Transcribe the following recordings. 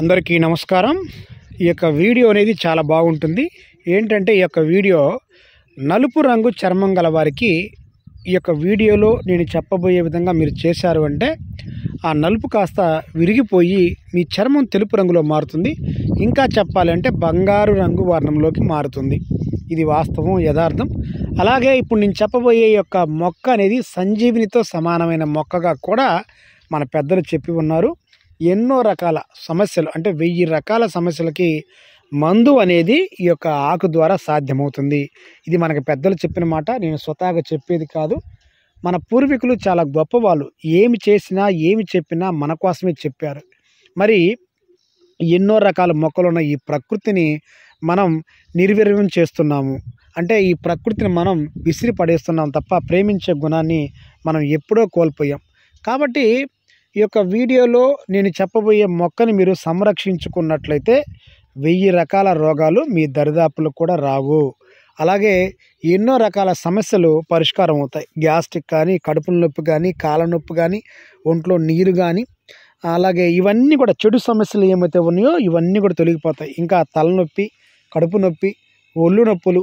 అందరికీ నమస్కారం ఈ యొక్క వీడియో అనేది చాలా బాగుంటుంది ఏంటంటే ఈ యొక్క వీడియో నలుపు రంగు చర్మం గల వారికి ఈ యొక్క వీడియోలో నేను చెప్పబోయే విధంగా మీరు చేశారు అంటే ఆ నలుపు కాస్త విరిగిపోయి మీ చర్మం తెలుపు రంగులో మారుతుంది ఇంకా చెప్పాలంటే బంగారు రంగు వర్ణంలోకి మారుతుంది ఇది వాస్తవం యథార్థం అలాగే ఇప్పుడు నేను చెప్పబోయే యొక్క మొక్క అనేది సంజీవినితో సమానమైన మొక్కగా కూడా మన పెద్దలు చెప్పి ఉన్నారు ఎన్నో రకాల సమస్యలు అంటే వెయ్యి రకాల సమస్యలకి మందు అనేది ఈ యొక్క ఆకు ద్వారా సాధ్యమవుతుంది ఇది మనకి పెద్దలు చెప్పిన మాట నేను స్వతహాగా చెప్పేది కాదు మన పూర్వీకులు చాలా గొప్పవాళ్ళు ఏమి చేసినా ఏమి చెప్పినా మన కోసమే చెప్పారు మరి ఎన్నో రకాల మొక్కలు ఉన్న ఈ ప్రకృతిని మనం నిర్వీర్యం చేస్తున్నాము అంటే ఈ ప్రకృతిని మనం విసిరి పడేస్తున్నాం తప్ప ప్రేమించే గుణాన్ని మనం ఎప్పుడో కోల్పోయాం కాబట్టి ఈ యొక్క వీడియోలో నేను చెప్పబోయే మొక్కని మీరు సంరక్షించుకున్నట్లయితే వెయ్యి రకాల రోగాలు మీ దరిదాపులకు కూడా రావు అలాగే ఎన్నో రకాల సమస్యలు పరిష్కారం అవుతాయి గ్యాస్ట్రిక్ కానీ కడుపు నొప్పి కానీ కాళ్ళ నొప్పి కానీ ఒంట్లో నీరు కానీ అలాగే ఇవన్నీ కూడా చెడు సమస్యలు ఏమైతే ఉన్నాయో ఇవన్నీ కూడా తొలగిపోతాయి ఇంకా తలనొప్పి కడుపు నొప్పి ఒళ్ళు నొప్పులు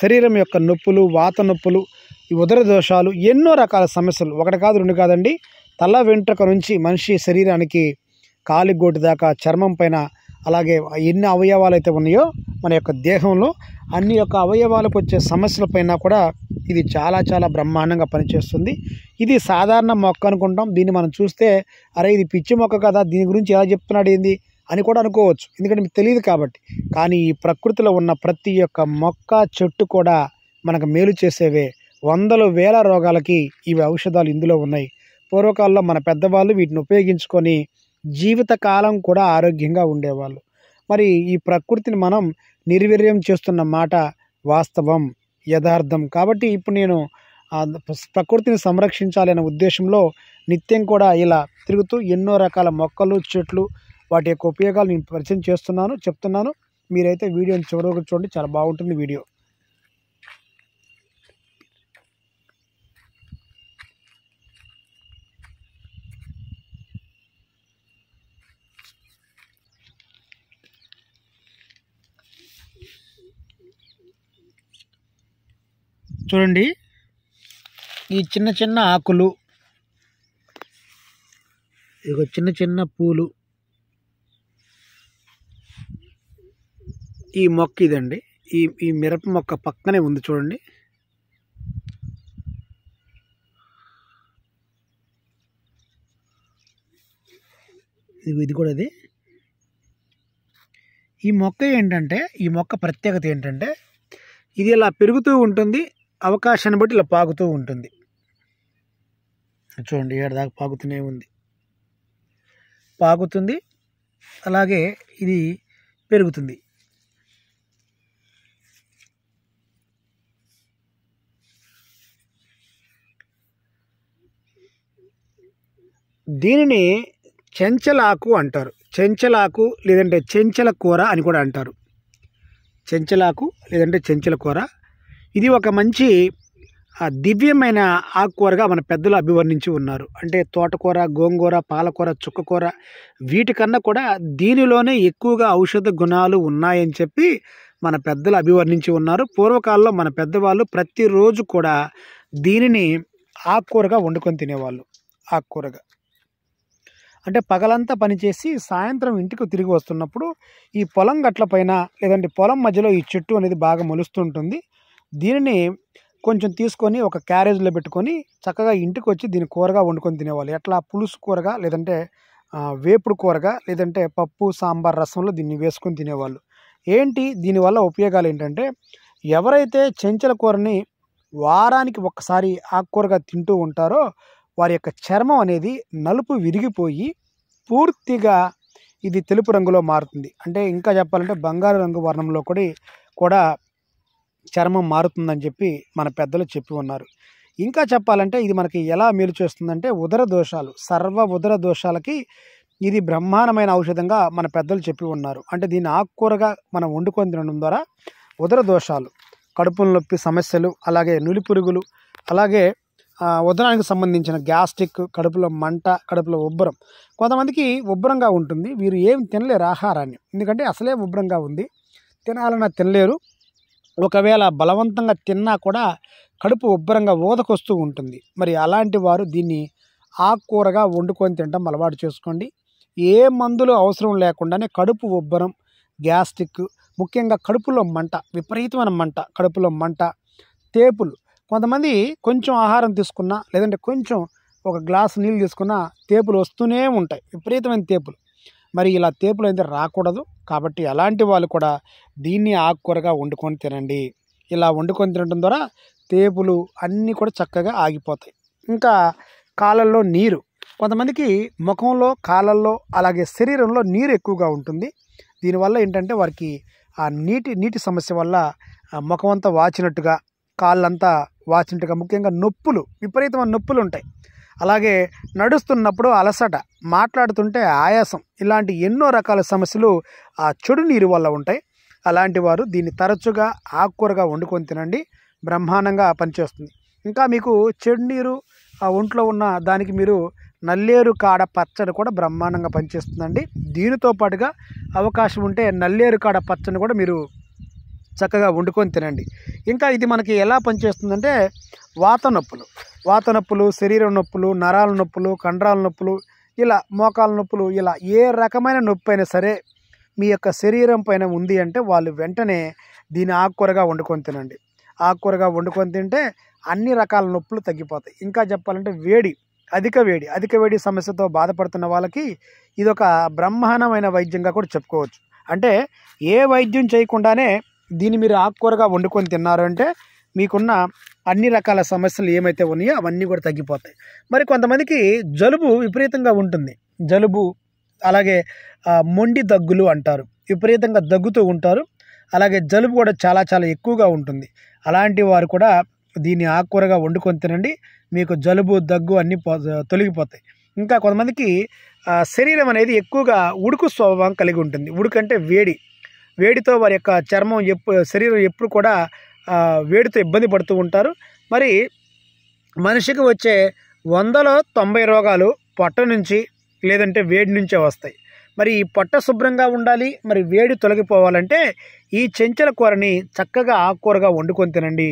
శరీరం యొక్క నొప్పులు వాత నొప్పులు ఉదర దోషాలు ఎన్నో రకాల సమస్యలు ఒకటి కాదు రెండు కాదండి తల వెంట్రుక నుంచి మనిషి శరీరానికి కాలి గోటి దాకా చర్మం పైన అలాగే ఎన్ని అవయవాలు అయితే ఉన్నాయో మన యొక్క దేహంలో అన్ని యొక్క అవయవాలకు వచ్చే సమస్యల పైన కూడా ఇది చాలా చాలా బ్రహ్మాండంగా పనిచేస్తుంది ఇది సాధారణ మొక్క అనుకుంటాం దీన్ని మనం చూస్తే అరే ఇది పిచ్చి మొక్క కదా దీని గురించి ఎలా చెప్తున్నాడు ఏంది అని కూడా అనుకోవచ్చు ఎందుకంటే మీకు తెలియదు కాబట్టి కానీ ఈ ప్రకృతిలో ఉన్న ప్రతి ఒక్క మొక్క చెట్టు కూడా మనకు మేలు చేసేవే వందల వేల రోగాలకి ఇవి ఔషధాలు ఇందులో ఉన్నాయి పూర్వకాలంలో మన పెద్దవాళ్ళు వీటిని ఉపయోగించుకొని జీవితకాలం కూడా ఆరోగ్యంగా ఉండేవాళ్ళు మరి ఈ ప్రకృతిని మనం నిర్వీర్యం చేస్తున్న మాట వాస్తవం యథార్థం కాబట్టి ఇప్పుడు నేను ప్రకృతిని సంరక్షించాలి అనే ఉద్దేశంలో నిత్యం కూడా ఇలా తిరుగుతూ ఎన్నో రకాల మొక్కలు చెట్లు వాటి యొక్క ఉపయోగాలు నేను పరిచయం చేస్తున్నాను చెప్తున్నాను మీరైతే వీడియోని చివరికి చూడండి చాలా బాగుంటుంది వీడియో చూడండి ఈ చిన్న చిన్న ఆకులు ఇక చిన్న చిన్న పూలు ఈ మొక్క ఇదండి ఈ ఈ మిరప మొక్క పక్కనే ఉంది చూడండి ఇది కూడా అది ఈ మొక్క ఏంటంటే ఈ మొక్క ప్రత్యేకత ఏంటంటే ఇది ఇలా పెరుగుతూ ఉంటుంది అవకాశాన్ని బట్టి ఇలా పాకుతూ ఉంటుంది చూడండి ఏడు దాకా పాకుతూనే ఉంది పాకుతుంది అలాగే ఇది పెరుగుతుంది దీనిని చెంచలాకు అంటారు చెంచలాకు లేదంటే చెంచల కూర అని కూడా అంటారు చెంచలాకు లేదంటే చెంచల కూర ఇది ఒక మంచి దివ్యమైన ఆకుకూరగా మన పెద్దలు అభివర్ణించి ఉన్నారు అంటే తోటకూర గోంగూర పాలకూర చుక్కకూర వీటికన్నా కూడా దీనిలోనే ఎక్కువగా ఔషధ గుణాలు ఉన్నాయని చెప్పి మన పెద్దలు అభివర్ణించి ఉన్నారు పూర్వకాలంలో మన పెద్దవాళ్ళు ప్రతిరోజు కూడా దీనిని ఆకుకూరగా వండుకొని తినేవాళ్ళు ఆకుకూరగా అంటే పగలంతా పనిచేసి సాయంత్రం ఇంటికి తిరిగి వస్తున్నప్పుడు ఈ పొలం గట్ల పైన లేదంటే పొలం మధ్యలో ఈ చెట్టు అనేది బాగా మొలుస్తుంటుంది దీనిని కొంచెం తీసుకొని ఒక క్యారేజ్లో పెట్టుకొని చక్కగా ఇంటికి వచ్చి దీని కూరగా వండుకొని తినేవాళ్ళు ఎట్లా పులుసు కూరగా లేదంటే వేపుడు కూరగా లేదంటే పప్పు సాంబార్ రసంలో దీన్ని వేసుకొని తినేవాళ్ళు ఏంటి దీనివల్ల ఉపయోగాలు ఏంటంటే ఎవరైతే చెంచల కూరని వారానికి ఒక్కసారి ఆకుకూరగా తింటూ ఉంటారో వారి యొక్క చర్మం అనేది నలుపు విరిగిపోయి పూర్తిగా ఇది తెలుపు రంగులో మారుతుంది అంటే ఇంకా చెప్పాలంటే బంగారు రంగు వర్ణంలో కూడా కూడా చర్మం మారుతుందని చెప్పి మన పెద్దలు చెప్పి ఉన్నారు ఇంకా చెప్పాలంటే ఇది మనకి ఎలా మేలు చేస్తుందంటే ఉదర దోషాలు సర్వ ఉదర దోషాలకి ఇది బ్రహ్మాండమైన ఔషధంగా మన పెద్దలు చెప్పి ఉన్నారు అంటే దీన్ని ఆకుకూరగా మనం వండుకొని తినడం ద్వారా ఉదర దోషాలు కడుపుల నొప్పి సమస్యలు అలాగే నులి పురుగులు అలాగే ఉదరానికి సంబంధించిన గ్యాస్ట్రిక్ కడుపులో మంట కడుపులో ఉబ్బరం కొంతమందికి ఉబ్బరంగా ఉంటుంది వీరు ఏం తినలేరు ఆహారాన్ని ఎందుకంటే అసలే ఉబ్బరంగా ఉంది తినాలన్నా తినలేరు ఒకవేళ బలవంతంగా తిన్నా కూడా కడుపు ఉబ్బరంగా ఊదకొస్తూ ఉంటుంది మరి అలాంటి వారు దీన్ని ఆకుకూరగా వండుకొని తినడం అలవాటు చేసుకోండి ఏ మందులు అవసరం లేకుండానే కడుపు ఉబ్బరం గ్యాస్ట్రిక్ ముఖ్యంగా కడుపులో మంట విపరీతమైన మంట కడుపులో మంట తేపులు కొంతమంది కొంచెం ఆహారం తీసుకున్నా లేదంటే కొంచెం ఒక గ్లాసు నీళ్ళు తీసుకున్నా తేపులు వస్తూనే ఉంటాయి విపరీతమైన తేపులు మరి ఇలా తేపులు అయితే రాకూడదు కాబట్టి అలాంటి వాళ్ళు కూడా దీన్ని ఆకుకూరగా వండుకొని తినండి ఇలా వండుకొని తినడం ద్వారా తేపులు అన్నీ కూడా చక్కగా ఆగిపోతాయి ఇంకా కాలల్లో నీరు కొంతమందికి ముఖంలో కాలల్లో అలాగే శరీరంలో నీరు ఎక్కువగా ఉంటుంది దీనివల్ల ఏంటంటే వారికి ఆ నీటి నీటి సమస్య వల్ల ముఖం అంతా వాచినట్టుగా కాళ్ళంతా వాచినట్టుగా ముఖ్యంగా నొప్పులు విపరీతమైన నొప్పులు ఉంటాయి అలాగే నడుస్తున్నప్పుడు అలసట మాట్లాడుతుంటే ఆయాసం ఇలాంటి ఎన్నో రకాల సమస్యలు ఆ చెడు నీరు వల్ల ఉంటాయి అలాంటి వారు దీన్ని తరచుగా ఆకుకూరగా వండుకొని తినండి బ్రహ్మాండంగా పనిచేస్తుంది ఇంకా మీకు చెడు నీరు ఆ ఒంట్లో ఉన్న దానికి మీరు నల్లేరు కాడ పచ్చడి కూడా బ్రహ్మాండంగా పనిచేస్తుందండి దీనితో పాటుగా అవకాశం ఉంటే నల్లేరు కాడ పచ్చడి కూడా మీరు చక్కగా వండుకొని తినండి ఇంకా ఇది మనకి ఎలా పనిచేస్తుందంటే వాత నొప్పులు వాత నొప్పులు శరీరం నొప్పులు నరాల నొప్పులు కండరాల నొప్పులు ఇలా మోకాల నొప్పులు ఇలా ఏ రకమైన నొప్పి అయినా సరే మీ యొక్క శరీరం పైన ఉంది అంటే వాళ్ళు వెంటనే దీన్ని ఆకుకూరగా వండుకొని తినండి ఆకుకూరగా వండుకొని తింటే అన్ని రకాల నొప్పులు తగ్గిపోతాయి ఇంకా చెప్పాలంటే వేడి అధిక వేడి అధిక వేడి సమస్యతో బాధపడుతున్న వాళ్ళకి ఇదొక బ్రహ్మాండమైన వైద్యంగా కూడా చెప్పుకోవచ్చు అంటే ఏ వైద్యం చేయకుండానే దీన్ని మీరు ఆకుకూరగా వండుకొని తిన్నారు అంటే మీకున్న అన్ని రకాల సమస్యలు ఏమైతే ఉన్నాయో అవన్నీ కూడా తగ్గిపోతాయి మరి కొంతమందికి జలుబు విపరీతంగా ఉంటుంది జలుబు అలాగే మొండి దగ్గులు అంటారు విపరీతంగా దగ్గుతూ ఉంటారు అలాగే జలుబు కూడా చాలా చాలా ఎక్కువగా ఉంటుంది అలాంటి వారు కూడా దీన్ని ఆకుకూరగా వండుకొని తినండి మీకు జలుబు దగ్గు అన్నీ తొలగిపోతాయి ఇంకా కొంతమందికి శరీరం అనేది ఎక్కువగా ఉడుకు స్వభావం కలిగి ఉంటుంది ఉడుకంటే వేడి వేడితో వారి యొక్క చర్మం ఎప్పు శరీరం ఎప్పుడు కూడా వేడితో ఇబ్బంది పడుతూ ఉంటారు మరి మనిషికి వచ్చే వందలో తొంభై రోగాలు పొట్ట నుంచి లేదంటే వేడి నుంచే వస్తాయి మరి ఈ పొట్ట శుభ్రంగా ఉండాలి మరి వేడి తొలగిపోవాలంటే ఈ చెంచల కూరని చక్కగా ఆకుకూరగా వండుకొని తినండి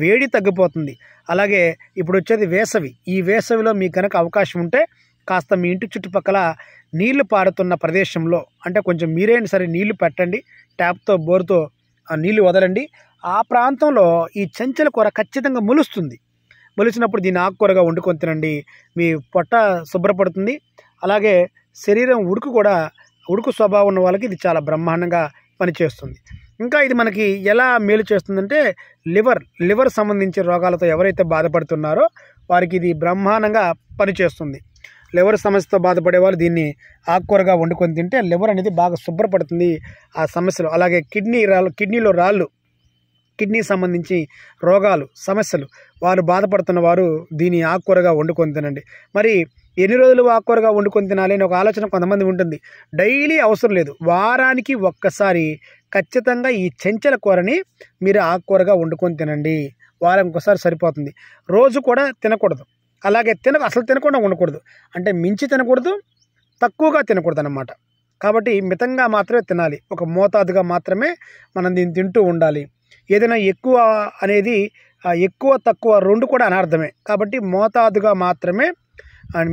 వేడి తగ్గిపోతుంది అలాగే ఇప్పుడు వచ్చేది వేసవి ఈ వేసవిలో మీకు కనుక అవకాశం ఉంటే కాస్త మీ ఇంటి చుట్టుపక్కల నీళ్లు పారుతున్న ప్రదేశంలో అంటే కొంచెం మీరైనా సరే నీళ్లు పెట్టండి ట్యాప్తో బోర్తో నీళ్లు వదలండి ఆ ప్రాంతంలో ఈ చెంచల కూర ఖచ్చితంగా మొలుస్తుంది మొలిచినప్పుడు దీన్ని ఆకుకూరగా వండుకొని తినండి మీ పొట్ట శుభ్రపడుతుంది అలాగే శరీరం ఉడుకు కూడా ఉడుకు స్వభావం ఉన్న వాళ్ళకి ఇది చాలా బ్రహ్మాండంగా పనిచేస్తుంది ఇంకా ఇది మనకి ఎలా మేలు చేస్తుందంటే లివర్ లివర్ సంబంధించిన రోగాలతో ఎవరైతే బాధపడుతున్నారో వారికి ఇది బ్రహ్మాండంగా పనిచేస్తుంది లివర్ సమస్యతో బాధపడే వాళ్ళు దీన్ని ఆకుకూరగా వండుకొని తింటే లివర్ అనేది బాగా శుభ్రపడుతుంది ఆ సమస్యలు అలాగే కిడ్నీ రాళ్ళు కిడ్నీలో రాళ్ళు కిడ్నీ సంబంధించి రోగాలు సమస్యలు వారు బాధపడుతున్న వారు దీని ఆకుకూరగా వండుకొని తినండి మరి ఎన్ని రోజులు ఆకుకూరగా వండుకొని తినాలి అని ఒక ఆలోచన కొంతమంది ఉంటుంది డైలీ అవసరం లేదు వారానికి ఒక్కసారి ఖచ్చితంగా ఈ చెంచల కూరని మీరు ఆకుకూరగా వండుకొని తినండి వారం ఒకసారి సరిపోతుంది రోజు కూడా తినకూడదు అలాగే తిన అసలు తినకుండా ఉండకూడదు అంటే మించి తినకూడదు తక్కువగా తినకూడదు అన్నమాట కాబట్టి మితంగా మాత్రమే తినాలి ఒక మోతాదుగా మాత్రమే మనం దీన్ని తింటూ ఉండాలి ఏదైనా ఎక్కువ అనేది ఎక్కువ తక్కువ రెండు కూడా అనర్థమే కాబట్టి మోతాదుగా మాత్రమే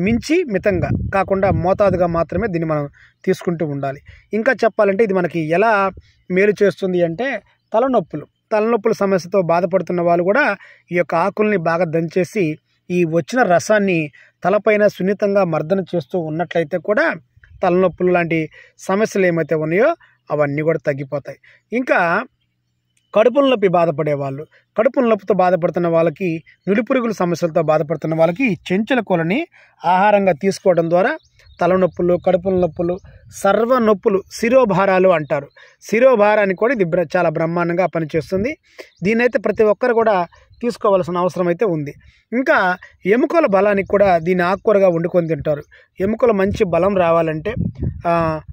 మించి మితంగా కాకుండా మోతాదుగా మాత్రమే దీన్ని మనం తీసుకుంటూ ఉండాలి ఇంకా చెప్పాలంటే ఇది మనకి ఎలా మేలు చేస్తుంది అంటే తలనొప్పులు తలనొప్పుల సమస్యతో బాధపడుతున్న వాళ్ళు కూడా ఈ యొక్క ఆకుల్ని బాగా దంచేసి ఈ వచ్చిన రసాన్ని తలపైన సున్నితంగా మర్దన చేస్తూ ఉన్నట్లయితే కూడా తలనొప్పులు లాంటి సమస్యలు ఏమైతే ఉన్నాయో అవన్నీ కూడా తగ్గిపోతాయి ఇంకా కడుపుల నొప్పి బాధపడే వాళ్ళు కడుపు నొప్పితో బాధపడుతున్న వాళ్ళకి నుడిపురుగుల సమస్యలతో బాధపడుతున్న వాళ్ళకి చెంచుల కూలని ఆహారంగా తీసుకోవడం ద్వారా తలనొప్పులు కడుపుల నొప్పులు సర్వ నొప్పులు శిరోభారాలు అంటారు శిరోభారాన్ని కూడా ఇది చాలా బ్రహ్మాండంగా పనిచేస్తుంది దీన్నైతే ప్రతి ఒక్కరు కూడా తీసుకోవాల్సిన అవసరం అయితే ఉంది ఇంకా ఎముకల బలానికి కూడా దీన్ని ఆకుకూరగా వండుకొని తింటారు ఎముకలు మంచి బలం రావాలంటే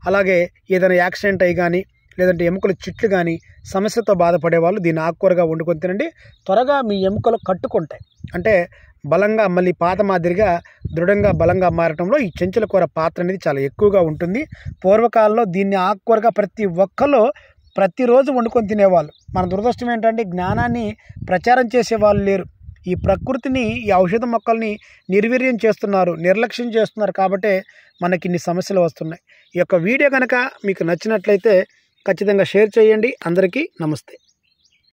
అలాగే ఏదైనా యాక్సిడెంట్ అయ్యి కానీ లేదంటే ఎముకల చిట్లు కానీ సమస్యతో బాధపడేవాళ్ళు దీన్ని ఆకుకూరగా వండుకొని తినండి త్వరగా మీ ఎముకలు కట్టుకుంటాయి అంటే బలంగా మళ్ళీ పాత మాదిరిగా దృఢంగా బలంగా మారటంలో ఈ చెంచుల కూర పాత్ర అనేది చాలా ఎక్కువగా ఉంటుంది పూర్వకాలంలో దీన్ని ఆకుకూరగా ప్రతి ఒక్కరు ప్రతిరోజు వండుకొని తినేవాళ్ళు మన దురదృష్టం ఏంటంటే జ్ఞానాన్ని ప్రచారం చేసేవాళ్ళు లేరు ఈ ప్రకృతిని ఈ ఔషధ మొక్కల్ని నిర్వీర్యం చేస్తున్నారు నిర్లక్ష్యం చేస్తున్నారు కాబట్టే మనకి ఇన్ని సమస్యలు వస్తున్నాయి ఈ యొక్క వీడియో కనుక మీకు నచ్చినట్లయితే ఖచ్చితంగా షేర్ చేయండి అందరికీ నమస్తే